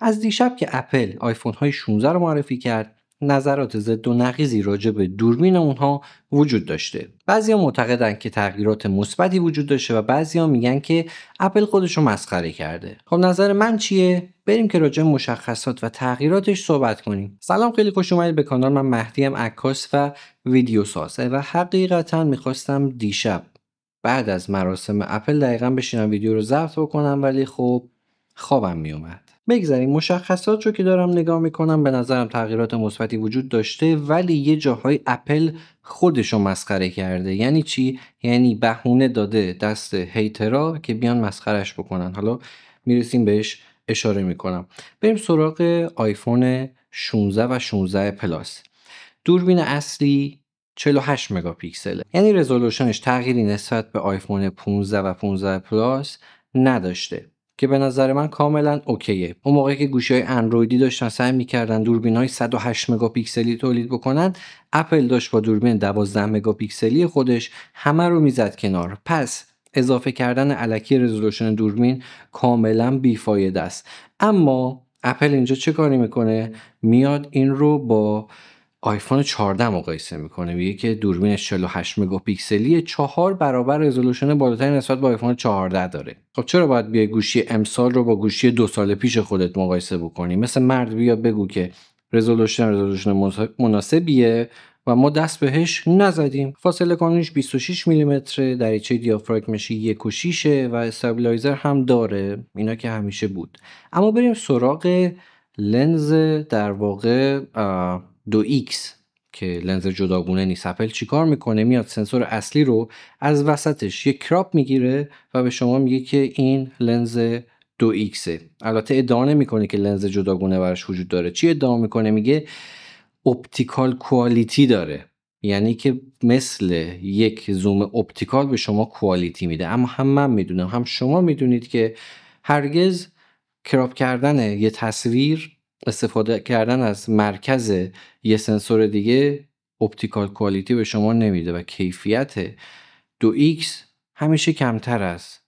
از دیشب که اپل آیفون های 16 رو معرفی کرد نظرات ضد و نقیزی راجع به دوربین اونها وجود داشته بعضیا معتقدن که تغییرات مثبتی وجود داشته و بعضیا میگن که اپل خودش رو مسخره کرده خب نظر من چیه بریم که راجع مشخصات و تغییراتش صحبت کنیم سلام خیلی خوش اومدید به کانال من مهدیم عکاس و ویدیو سازه و حقیقتا میخواستم دیشب بعد از مراسم اپل دقیقا بشینم ویدیو رو ضبط بکنم ولی خب خوابم میومد بگذاریم مشخصات رو که دارم نگاه میکنم به نظرم تغییرات مثبتی وجود داشته ولی یه جاهای اپل خودشو مسخره کرده یعنی چی یعنی بهونه داده دست هیترا که بیان مسخرش بکنن حالا میرسیم بهش اشاره میکنم بریم سراغ آیفون 16 و 16 پلاس دوربین اصلی 48 مگاپیکسله یعنی رزولوشنش تغییری نسبت به آیفون 15 و 15 پلاس نداشته که به نظر من کاملا اوکیه اون موقع که گوشی های اندرویدی داشتن سعی میکردن دوربین های 108 مگاپیکسلی تولید بکنن اپل داشت با دوربین 12 مگاپیکسلی خودش همه رو میزد کنار پس اضافه کردن علکی رزولوشن دوربین کاملا بیفاید است اما اپل اینجا چه کاری میکنه میاد این رو با آیفون 14 مقایسه میکنه میگه که دوربینش 48 مگاپیکسلی چهار برابر رزولوشن بالاتر نسبت به آیفون 14 داره خب چرا باید بیای گوشی امسال رو با گوشی دو سال پیش خودت مقایسه بکنی مثل مرد بیا بگو که رزولوشن رزولوشن مناسبیه و ما دست بهش نزدیم فاصله کانونش 26 میلیمتر دریچه دیافراگمش یک و و استابیلایزر هم داره اینا که همیشه بود اما بریم سراغ لنز در واقع 2x که لنز جداگونه نیست اپل چیکار میکنه میاد سنسور اصلی رو از وسطش یک کراپ میگیره و به شما میگه که این لنز 2x البته ادعا نمیکنه که لنز جداگونه براش وجود داره چی ادعا میکنه میگه اپتیکال کوالیتی داره یعنی که مثل یک زوم اپتیکال به شما کوالیتی میده اما هم من میدونم هم شما میدونید که هرگز کراپ کردن یه تصویر استفاده کردن از مرکز یه سنسور دیگه اپتیکال کوالیتی به شما نمیده و کیفیت دو x همیشه کمتر است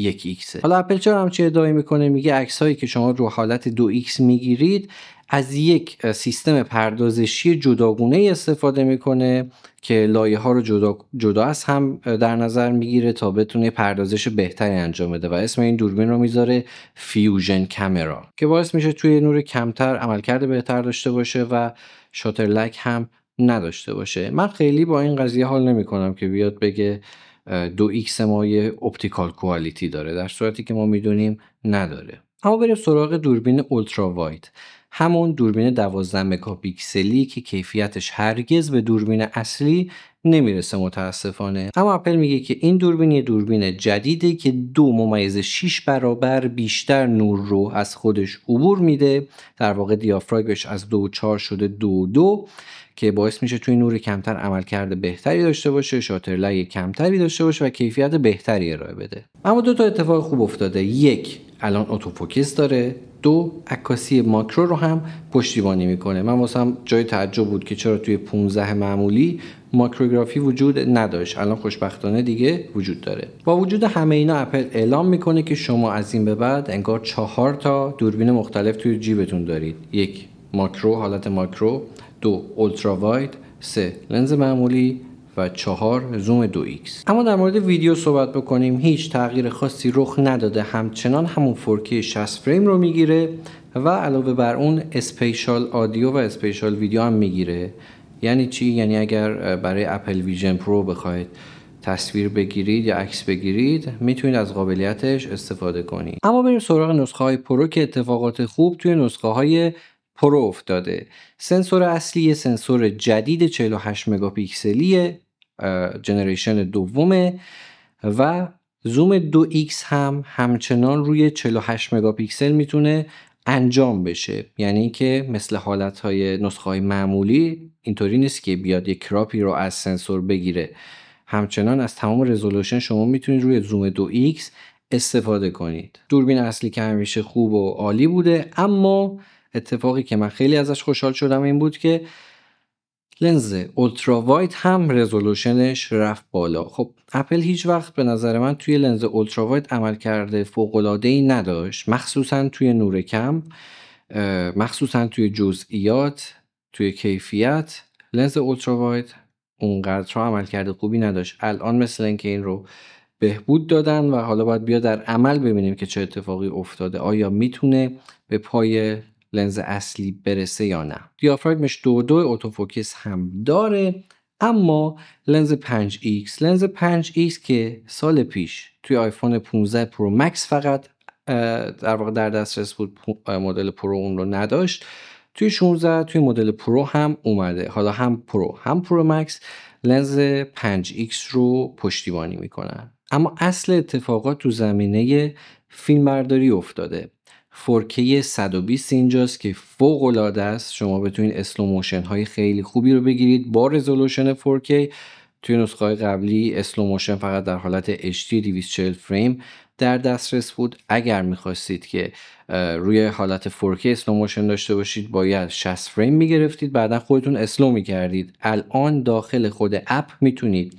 یک حالا اپل چرا هم چه ادعای میکنه میگه عکس هایی که شما رو حالت دو ایکس میگیرید از یک سیستم پردازشی جداگونه استفاده میکنه که لایه ها رو جدا, جدا از هم در نظر میگیره تا بتونه پردازش بهتری انجام بده و اسم این دوربین رو میذاره فیوژن کامرا که باعث میشه توی نور کمتر عملکرد بهتر داشته باشه و شاتر لک هم نداشته باشه من خیلی با این قضیه حال نمیکنم که بیاد بگه دو ایکس ما یه اپتیکال کوالیتی داره در صورتی که ما میدونیم نداره اما بریم سراغ دوربین اولترا واید همون دوربین 12 مگاپیکسلی که کیفیتش هرگز به دوربین اصلی نمیرسه متاسفانه اما اپل میگه که این دوربین یه دوربین جدیده که دو ممیز 6 برابر بیشتر نور رو از خودش عبور میده در واقع دیافراگش از دو چار شده دو دو که باعث میشه توی نور کمتر عمل کرده بهتری داشته باشه شاتر لگ کمتری داشته باشه و کیفیت بهتری ارائه بده اما دو تا اتفاق خوب افتاده یک الان اتوفوکس داره دو عکاسی ماکرو رو هم پشتیبانی میکنه من هم جای تعجب بود که چرا توی 15 معمولی ماکروگرافی وجود نداشت الان خوشبختانه دیگه وجود داره با وجود همه اینا اپل اعلام میکنه که شما از این به بعد انگار چهار تا دوربین مختلف توی جیبتون دارید یک ماکرو حالت ماکرو دو اولترا واید سه لنز معمولی و چهار زوم 2x اما در مورد ویدیو صحبت بکنیم هیچ تغییر خاصی رخ نداده همچنان همون 4K 60 فریم رو میگیره و علاوه بر اون اسپیشال آدیو و اسپیشال ویدیو هم میگیره یعنی چی یعنی اگر برای اپل ویژن پرو بخواید تصویر بگیرید یا عکس بگیرید میتونید از قابلیتش استفاده کنید اما بریم سراغ نسخه های پرو که اتفاقات خوب توی نسخه های پرو افتاده سنسور اصلی سنسور جدید 48 مگاپیکسلی جنریشن دومه و زوم 2x هم همچنان روی 48 مگاپیکسل میتونه انجام بشه یعنی که مثل حالت های نسخه های معمولی اینطوری نیست که بیاد یک کراپی رو از سنسور بگیره همچنان از تمام رزولوشن شما میتونید روی زوم 2x استفاده کنید دوربین اصلی که همیشه خوب و عالی بوده اما اتفاقی که من خیلی ازش خوشحال شدم این بود که لنز اولترا واید هم رزولوشنش رفت بالا خب اپل هیچ وقت به نظر من توی لنز اولترا واید عمل کرده فوق ای نداشت مخصوصا توی نور کم مخصوصا توی جزئیات توی کیفیت لنز اولترا واید اونقدر رو عمل کرده خوبی نداشت الان مثل اینکه این رو بهبود دادن و حالا باید بیا در عمل ببینیم که چه اتفاقی افتاده آیا میتونه به پای لنز اصلی برسه یا نه دیافراگمش دو دو اتوفوکس هم داره اما لنز 5x لنز 5x که سال پیش توی آیفون 15 پرو مکس فقط در واقع در دسترس بود مدل پرو اون رو نداشت توی 16 توی مدل پرو هم اومده حالا هم پرو هم پرو مکس لنز 5x رو پشتیبانی میکنن اما اصل اتفاقات تو زمینه فیلمبرداری افتاده 4K 120 اینجاست که فوق العاده است شما بتونید اسلو موشن های خیلی خوبی رو بگیرید با رزولوشن 4K توی نسخه های قبلی اسلو موشن فقط در حالت HD 240 فریم در دسترس بود اگر میخواستید که روی حالت 4K اسلو موشن داشته باشید باید 60 فریم میگرفتید بعدا خودتون اسلو میکردید الان داخل خود اپ میتونید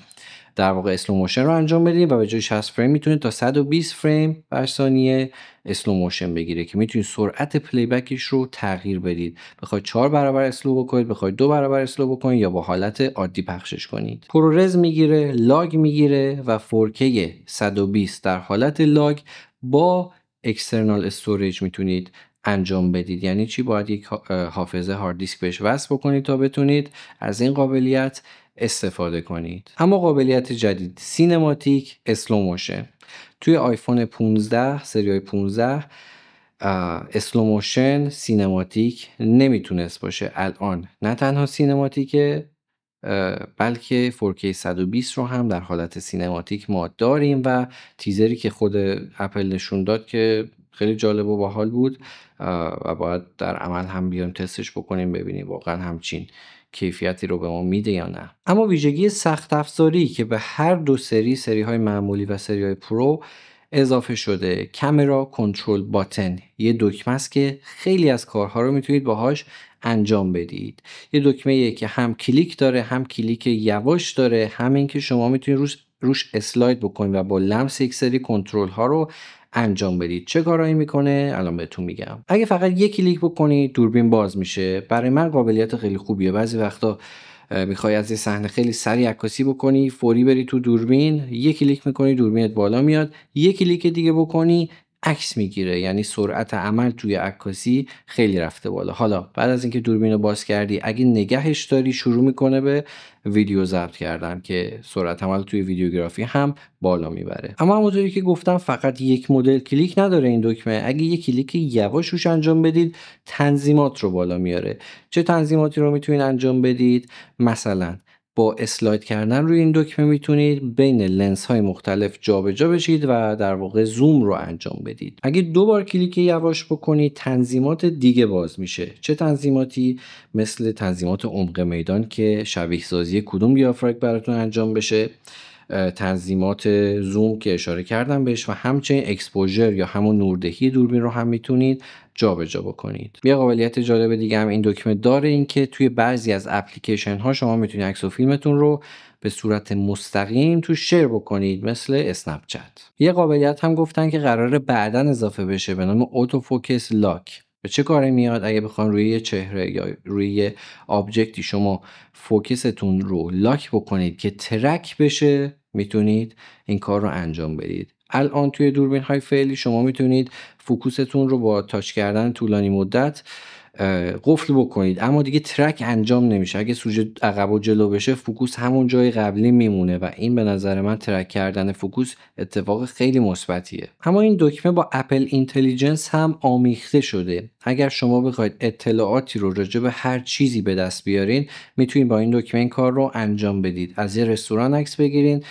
در واقع اسلو موشن رو انجام بدید و به جای 60 فریم میتونید تا 120 فریم بر ثانیه اسلو موشن بگیره که میتونید سرعت پلی بکش رو تغییر بدید بخواید 4 برابر اسلو بکنید بخواید دو برابر اسلو بکنید یا با حالت عادی پخشش کنید پرورز میگیره لاگ میگیره و 4K 120 در حالت لاگ با اکسترنال استوریج میتونید انجام بدید یعنی چی باید یک حافظه هارد دیسک بهش وصل بکنید تا بتونید از این قابلیت استفاده کنید اما قابلیت جدید سینماتیک اسلوموشن توی آیفون 15 سری 15 اسلوموشن سینماتیک نمیتونست باشه الان نه تنها سینماتیکه بلکه 4K 120 رو هم در حالت سینماتیک ما داریم و تیزری که خود اپل نشون داد که خیلی جالب و باحال بود و باید در عمل هم بیایم تستش بکنیم ببینیم واقعا همچین کیفیتی رو به ما میده یا نه اما ویژگی سخت افزاری که به هر دو سری سری های معمولی و سری های پرو اضافه شده کامرا کنترل باتن یه دکمه است که خیلی از کارها رو میتونید باهاش انجام بدید یه دکمه یه که هم کلیک داره هم کلیک یواش داره هم که شما میتونید روش روش اسلاید بکنید و با لمس یک سری کنترل ها رو انجام بدید چه کارایی میکنه الان بهتون میگم اگه فقط یک کلیک بکنی دوربین باز میشه برای من قابلیت خیلی خوبیه بعضی وقتا میخوای از یه صحنه خیلی سریع عکاسی بکنی فوری بری تو دوربین یک کلیک میکنی دوربینت بالا میاد یک کلیک دیگه بکنی عکس میگیره یعنی سرعت عمل توی عکاسی خیلی رفته بالا حالا بعد از اینکه دوربین رو باز کردی اگه نگهش داری شروع میکنه به ویدیو ضبط کردن که سرعت عمل توی ویدیوگرافی هم بالا میبره اما همونطوری که گفتم فقط یک مدل کلیک نداره این دکمه اگه یک کلیک یواش انجام بدید تنظیمات رو بالا میاره چه تنظیماتی رو میتونید انجام بدید مثلا با اسلاید کردن روی این دکمه میتونید بین لنز های مختلف جابجا جا بشید و در واقع زوم رو انجام بدید اگه دو بار کلیک یواش بکنید تنظیمات دیگه باز میشه چه تنظیماتی مثل تنظیمات عمق میدان که شبیه سازی کدوم دیافراگ براتون انجام بشه تنظیمات زوم که اشاره کردم بهش و همچنین اکسپوژر یا همون نوردهی دوربین رو هم میتونید جابجا بکنید یه قابلیت جالب دیگه هم این دکمه داره اینکه توی بعضی از اپلیکیشن ها شما میتونید عکس و فیلمتون رو به صورت مستقیم تو شیر بکنید مثل اسنپ یه قابلیت هم گفتن که قرار بعدا اضافه بشه به نام اوتو لاک به چه کاری میاد اگه بخوان روی چهره یا روی آبجکتی شما فوکستون رو لاک بکنید که ترک بشه میتونید این کار رو انجام بدید الان توی دوربین های فعلی شما میتونید فوکوستون رو با تاچ کردن طولانی مدت قفل بکنید اما دیگه ترک انجام نمیشه اگه سوژه عقب و جلو بشه فوکوس همون جای قبلی میمونه و این به نظر من ترک کردن فوکوس اتفاق خیلی مثبتیه اما این دکمه با اپل اینتلیجنس هم آمیخته شده اگر شما بخواید اطلاعاتی رو راجع به هر چیزی به دست بیارین میتونید با این دکمه این کار رو انجام بدید از یه رستوران عکس بگیرین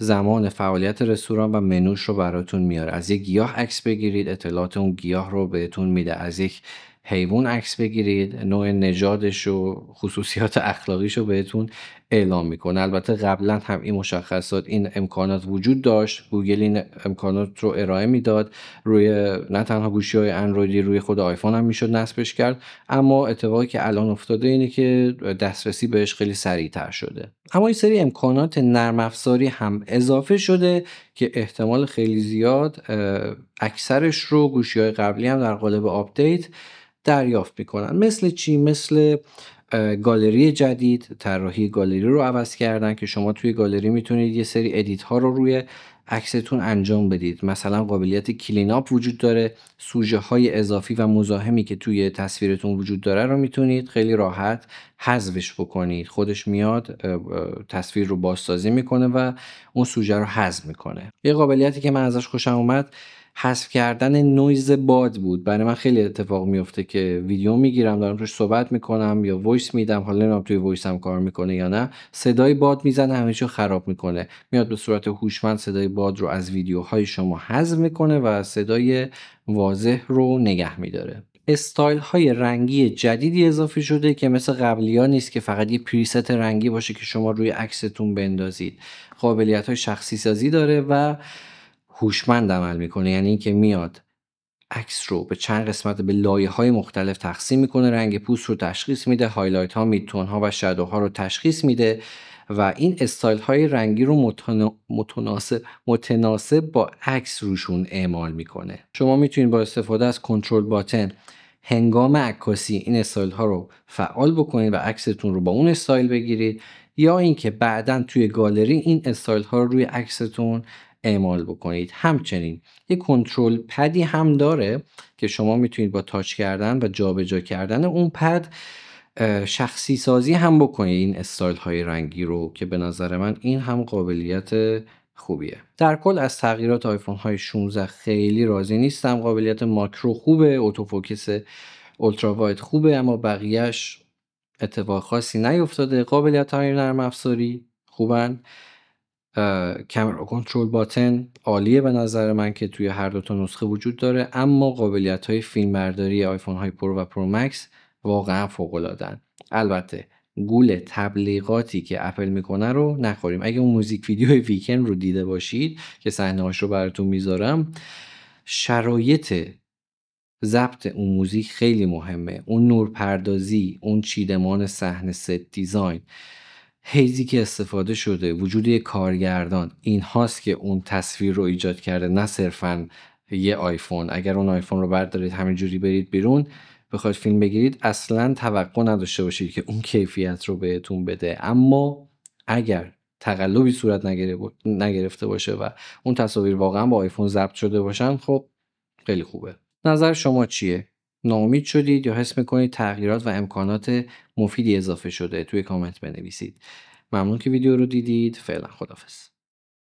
زمان فعالیت رستوران و منوش رو براتون میاره از یک گیاه عکس بگیرید اطلاعات اون گیاه رو بهتون میده از یک حیوان عکس بگیرید نوع نژادش و خصوصیات اخلاقیش رو بهتون اعلام میکنه البته قبلا هم این مشخصات این امکانات وجود داشت گوگل این امکانات رو ارائه میداد روی نه تنها گوشی های اندرویدی روی خود آیفون هم میشد نصبش کرد اما اتفاقی که الان افتاده اینه که دسترسی بهش خیلی سریعتر شده اما این سری امکانات نرم افزاری هم اضافه شده که احتمال خیلی زیاد اکثرش رو گوشی های قبلی هم در قالب آپدیت دریافت میکنن مثل چی مثل گالری جدید طراحی گالری رو عوض کردن که شما توی گالری میتونید یه سری ادیت ها رو روی عکستون انجام بدید مثلا قابلیت کلین اپ وجود داره سوژه های اضافی و مزاحمی که توی تصویرتون وجود داره رو میتونید خیلی راحت حذفش بکنید خودش میاد تصویر رو بازسازی میکنه و اون سوژه رو حذف میکنه یه قابلیتی که من ازش خوشم اومد حذف کردن نویز باد بود برای من خیلی اتفاق میفته که ویدیو میگیرم دارم توش صحبت میکنم یا وایس میدم حالا نمیدونم توی وایس هم کار میکنه یا نه صدای باد میزنه همیشه خراب میکنه میاد به صورت هوشمند صدای باد رو از ویدیوهای شما حذف میکنه و صدای واضح رو نگه میداره استایل های رنگی جدیدی اضافه شده که مثل قبلی ها نیست که فقط یه پریست رنگی باشه که شما روی عکستون بندازید قابلیت های شخصی سازی داره و هوشمند عمل میکنه یعنی اینکه میاد عکس رو به چند قسمت به لایه های مختلف تقسیم میکنه رنگ پوست رو تشخیص میده هایلایت ها میتون ها و شادو ها رو تشخیص میده و این استایل های رنگی رو متناسب... متناسب با عکس روشون اعمال میکنه شما میتونید با استفاده از کنترل باتن هنگام عکاسی این استایل ها رو فعال بکنید و عکستون رو با اون استایل بگیرید یا اینکه بعدا توی گالری این استایل ها رو روی عکستون اعمال بکنید همچنین یه کنترل پدی هم داره که شما میتونید با تاچ کردن و جابجا کردن اون پد شخصی سازی هم بکنید این استایل های رنگی رو که به نظر من این هم قابلیت خوبیه در کل از تغییرات آیفون های 16 خیلی راضی نیستم قابلیت ماکرو خوبه اتوفوکس اولترا واید خوبه اما بقیهش اتفاق خاصی نیفتاده قابلیت های نرم افزاری خوبن کمرا کنترل باتن عالیه به نظر من که توی هر دو تا نسخه وجود داره اما قابلیت های فیلم برداری آیفون های پرو و پرو مکس واقعا فوق البته گول تبلیغاتی که اپل میکنه رو نخوریم اگه اون موزیک ویدیو ویکند رو دیده باشید که صحنه رو براتون میذارم شرایط ضبط اون موزیک خیلی مهمه اون نورپردازی اون چیدمان صحنه ست دیزاین هیزی که استفاده شده وجود یک کارگردان این هاست که اون تصویر رو ایجاد کرده نه صرفا یه آیفون اگر اون آیفون رو بردارید همینجوری برید بیرون بخواید فیلم بگیرید اصلا توقع نداشته باشید که اون کیفیت رو بهتون بده اما اگر تقلبی صورت نگرفته باشه و اون تصاویر واقعا با آیفون ضبط شده باشن خب خیلی خوبه نظر شما چیه ناامید شدید یا حس میکنید تغییرات و امکانات مفیدی اضافه شده توی کامنت بنویسید ممنون که ویدیو رو دیدید فعلا خدافظ